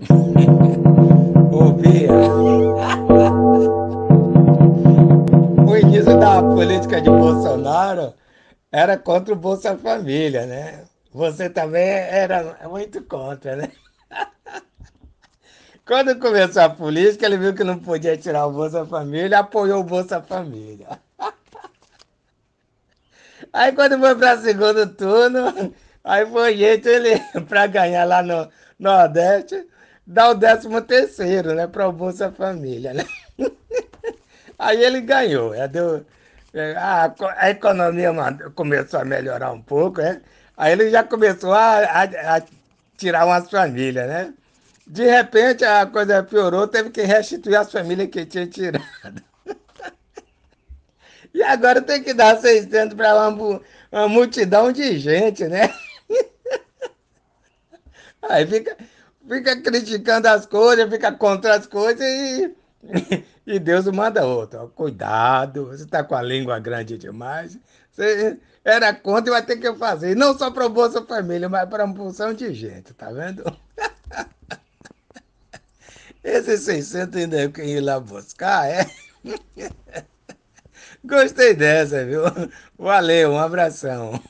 Ô, Bia. O início da política de Bolsonaro era contra o Bolsa Família, né? Você também era muito contra, né? Quando começou a política, ele viu que não podia tirar o Bolsa Família, apoiou o Bolsa Família. Aí quando foi para segundo turno, aí foi jeito ele para ganhar lá no Nordeste, dá o décimo terceiro, né, para o Bolsa Família, né? Aí ele ganhou, é, deu, é, a, a, economia começou a melhorar um pouco, né? Aí ele já começou a, a, a tirar umas famílias, né? De repente a coisa piorou, teve que restituir as famílias que tinha tirado. E agora tem que dar 600 para uma, uma multidão de gente, né? Aí fica, fica criticando as coisas, fica contra as coisas e, e Deus manda outro. cuidado, você está com a língua grande demais. Você era contra e vai ter que fazer. Não só para o Bolsa Família, mas para uma porção de gente, tá vendo? Esse 600 ainda é quem ir lá buscar, é? Gostei dessa, viu? Valeu, um abração.